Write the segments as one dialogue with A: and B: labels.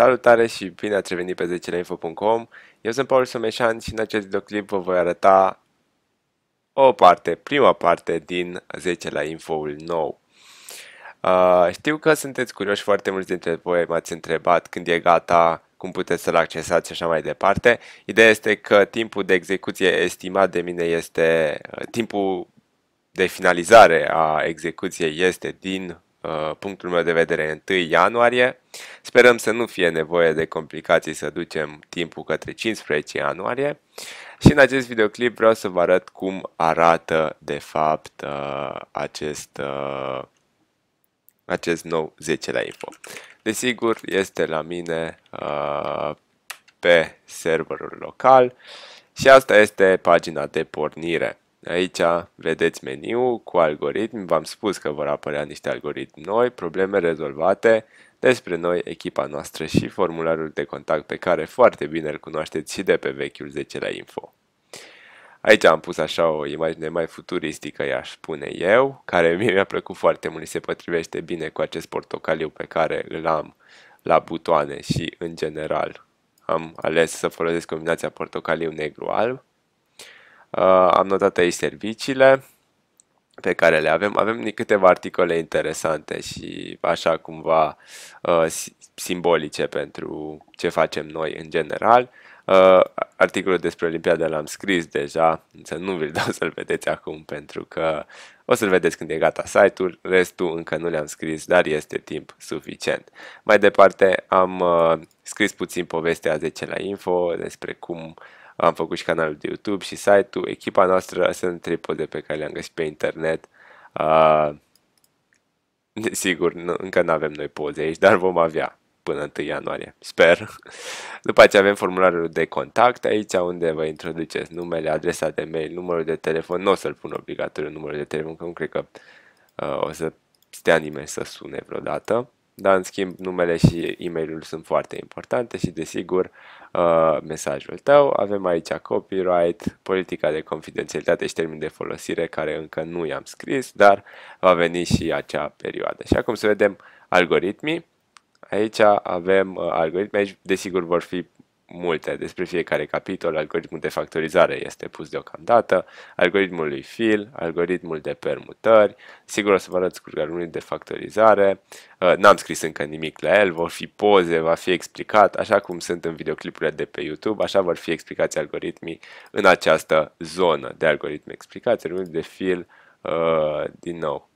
A: Salutare și bine ați revenit pe 10info.com Eu sunt Paul Sumeșan și în acest videoclip vă voi arăta o parte, prima parte din 10 la infoul nou. Uh, știu că sunteți curioși, foarte mulți dintre voi m-ați întrebat când e gata, cum puteți să-l accesați și așa mai departe. Ideea este că timpul de execuție estimat de mine este, uh, timpul de finalizare a execuției este din Uh, punctul meu de vedere, 1 ianuarie. Sperăm să nu fie nevoie de complicații să ducem timpul către 15 ianuarie. Și în acest videoclip vreau să vă arăt cum arată de fapt uh, acest, uh, acest nou 10 la info. Desigur, este la mine pe serverul local și asta este pagina de pornire. Aici vedeți meniu cu algoritmi, v-am spus că vor apărea niște algoritmi noi, probleme rezolvate, despre noi, echipa noastră și formularul de contact pe care foarte bine îl cunoașteți și de pe vechiul 10 la info. Aici am pus așa o imagine mai futuristică, i-aș spune eu, care mie mi-a plăcut foarte mult, și se potrivește bine cu acest portocaliu pe care îl am la butoane și în general am ales să folosesc combinația portocaliu-negru-alb Uh, am notat aici serviciile pe care le avem. Avem câteva articole interesante și așa cumva uh, simbolice pentru ce facem noi în general. Uh, articolul despre Olimpiada l-am scris deja, însă nu vi-l dau să-l vedeți acum pentru că o să-l vedeți când e gata site-ul, restul încă nu le-am scris, dar este timp suficient. Mai departe am uh, scris puțin povestea 10 la info despre cum am făcut și canalul de YouTube și site-ul, echipa noastră, sunt tripode pe care le-am găsit pe internet. Uh, Desigur, încă nu avem noi poze aici, dar vom avea până 1 ianuarie, sper. După aceea avem formularul de contact aici, unde vă introduceți numele, adresa de mail, numărul de telefon. Nu o să-l pun obligatoriu numărul de telefon, că nu cred că uh, o să stea nimeni să sune vreodată dar în schimb numele și e mail sunt foarte importante și desigur uh, mesajul tău. Avem aici copyright, politica de confidențialitate și termeni de folosire care încă nu i-am scris, dar va veni și acea perioadă. Și acum să vedem algoritmii. Aici avem uh, algoritmi, aici desigur vor fi multe despre fiecare capitol. Algoritmul de factorizare este pus deocamdată, algoritmul lui Phil, algoritmul de permutări. Sigur o să vă arăt scurgarul de factorizare. Uh, n-am scris încă nimic la el, vor fi poze, va fi explicat, așa cum sunt în videoclipurile de pe YouTube, așa vor fi explicați algoritmii în această zonă de algoritmi explicați, algoritmul de Phil uh, din nou.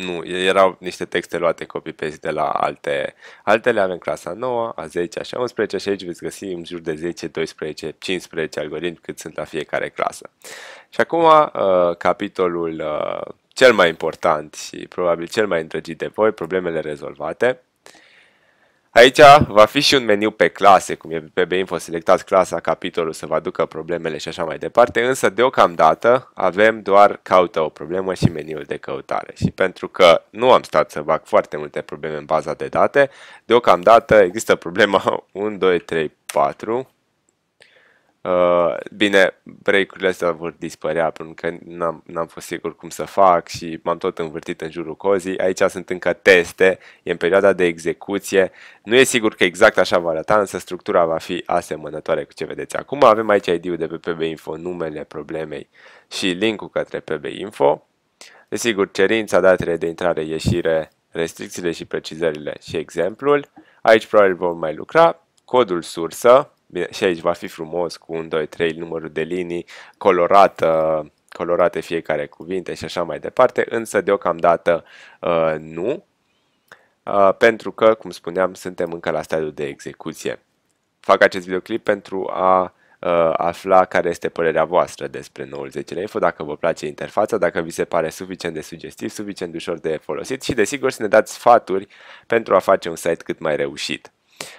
A: Nu, erau niște texte luate copy-paste de la alte, altele avem clasa 9, a 10, a 11 și aici veți găsi în jur de 10, 12, 15 algoritmi cât sunt la fiecare clasă. Și acum uh, capitolul uh, cel mai important și probabil cel mai îndrăgit de voi, problemele rezolvate. Aici va fi și un meniu pe clase, cum e pe Info selectați clasa, capitolul să vă aducă problemele și așa mai departe, însă deocamdată avem doar caută o problemă și meniul de căutare. Și pentru că nu am stat să fac foarte multe probleme în baza de date, deocamdată există problema 1, 2, 3, 4, Uh, bine, break-urile astea vor dispărea pentru că n-am, n-am fost sigur cum să fac și m-am tot învârtit în jurul cozii. Aici sunt încă teste, e în perioada de execuție. Nu e sigur că exact așa va arăta, însă structura va fi asemănătoare cu ce vedeți acum. Avem aici ID-ul de pe PB Info, numele problemei și linkul către PB Info. Desigur, cerința, datele de intrare, ieșire, restricțiile și precizările și exemplul. Aici probabil vom mai lucra. Codul sursă, Bine, și aici va fi frumos cu un 2, 3 numărul de linii, colorată, colorate fiecare cuvinte și așa mai departe, însă deocamdată uh, nu, uh, pentru că, cum spuneam, suntem încă la stadiul de execuție. Fac acest videoclip pentru a uh, afla care este părerea voastră despre noul 10 Info, dacă vă place interfața, dacă vi se pare suficient de sugestiv, suficient de ușor de folosit și, desigur, să ne dați sfaturi pentru a face un site cât mai reușit.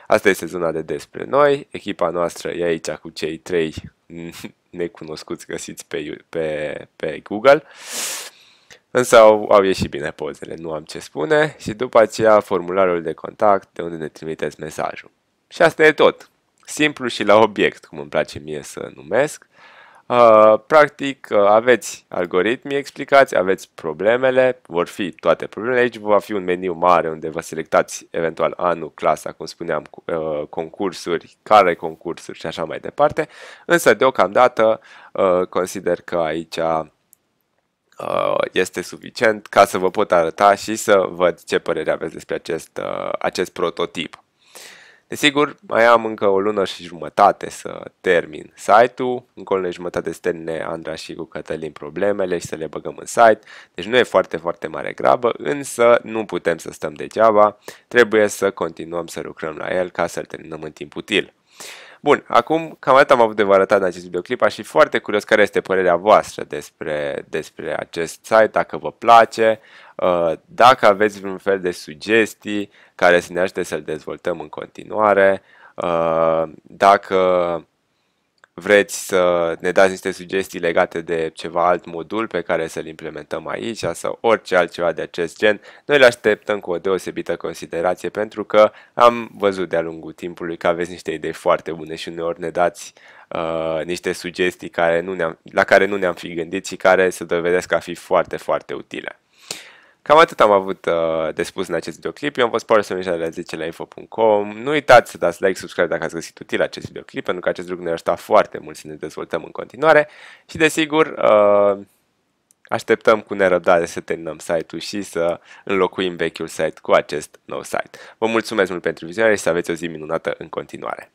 A: Asta este zona de despre noi. Echipa noastră e aici cu cei trei necunoscuți găsiți pe, pe, pe Google. Însă au, au ieșit bine pozele, nu am ce spune. Și după aceea formularul de contact de unde ne trimiteți mesajul. Și asta e tot. Simplu și la obiect, cum îmi place mie să numesc. Uh, practic, uh, aveți algoritmii explicați, aveți problemele, vor fi toate problemele. Aici va fi un meniu mare unde vă selectați eventual anul, clasa, cum spuneam, uh, concursuri, care concursuri și așa mai departe. Însă, deocamdată, consider că aici este suficient ca să vă pot arăta și să văd ce părere aveți despre acest, acest prototip. Desigur, mai am încă o lună și jumătate să termin site-ul, în lună jumătate să termine Andra și cu Cătălin problemele și să le băgăm în site, deci nu e foarte, foarte mare grabă, însă nu putem să stăm degeaba, trebuie să continuăm să lucrăm la el ca să-l terminăm în timp util. Bun, acum cam atât am avut de vă arătat în acest videoclip. Aș fi foarte curios care este părerea voastră despre, despre acest site, dacă vă place. Uh, dacă aveți vreun fel de sugestii care să ne ajute să-l dezvoltăm în continuare, uh, dacă vreți să ne dați niște sugestii legate de ceva alt modul pe care să-l implementăm aici sau orice altceva de acest gen, noi le așteptăm cu o deosebită considerație pentru că am văzut de-a lungul timpului că aveți niște idei foarte bune și uneori ne dați uh, niște sugestii care nu ne-am, la care nu ne-am fi gândit și care se dovedesc a fi foarte, foarte utile. Cam atât am avut uh, de spus în acest videoclip. Eu am fost Paul Sămișa de la 10 la info.com. Nu uitați să dați like, subscribe dacă ați găsit util acest videoclip, pentru că acest lucru ne ajută foarte mult să ne dezvoltăm în continuare. Și desigur, uh, așteptăm cu nerăbdare să terminăm site-ul și să înlocuim vechiul site cu acest nou site. Vă mulțumesc mult pentru vizionare și să aveți o zi minunată în continuare.